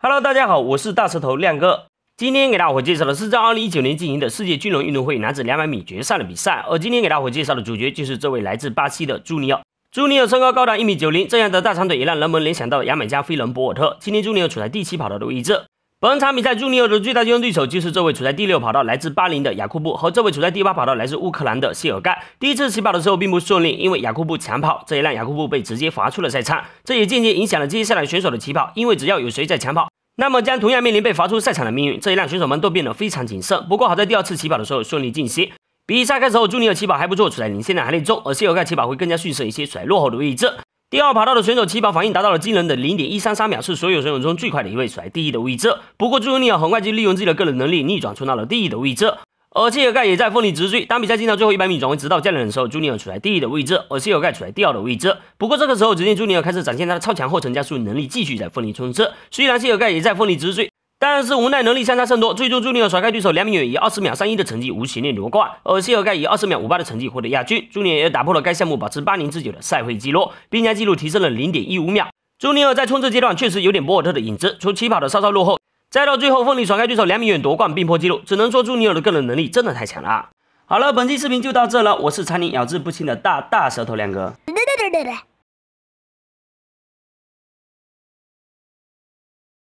Hello，大家好，我是大舌头亮哥。今天给大伙介绍的是在2019年进行的世界军人运动会男子200米决赛的比赛。而今天给大伙介绍的主角就是这位来自巴西的朱尼尔。朱尼尔身高高达一米九零，这样的大长腿也让人们联想到牙买加飞人博尔特。今天朱尼尔处在第七跑道的位置。本场比赛，朱尼尔的最大竞争对手就是这位处在第六跑道、来自巴林的雅库布，和这位处在第八跑道、来自乌克兰的谢尔盖。第一次起跑的时候并不顺利，因为雅库布抢跑，这也让雅库布被直接罚出了赛场，这也间接影响了接下来选手的起跑，因为只要有谁在抢跑，那么将同样面临被罚出赛场的命运。这也让选手们都变得非常谨慎。不过好在第二次起跑的时候顺利进行。比赛开始后，朱尼尔起跑还不错，处在领先的行列中，而谢尔盖起跑会更加逊色一些，甩落后的位置。第二跑道的选手起跑反应达到了惊人的零点一三三秒，是所有选手中最快的一位，处在第一的位置。不过朱尼尔很快就利用自己的个人能力逆转，冲到了第一的位置。而谢尔盖也在奋力直追。当比赛进到最后一百米转为直道降临的时候，朱尼尔处在第一的位置，而谢尔盖处在第二的位置。不过这个时候，只见朱尼尔开始展现他的超强后程加速能力，继续在奋力冲刺。虽然谢尔盖也在奋力直追。但是无奈能力相差甚多，最终朱尼尔甩开对手两米远，以二十秒三一的成绩无情念夺冠。而谢尔盖以二十秒五八的成绩获得亚军。朱尼尔也打破了该项目保持八年之久的赛会纪录，并将纪录提升了零点一五秒。朱尼尔在冲刺阶段确实有点博尔特的影子，从起跑的稍稍落后，再到最后奋力甩开对手两米远夺冠并破纪录，只能说朱尼尔的个人能力真的太强了。好了，本期视频就到这了，我是常年咬字不清的大大舌头亮哥。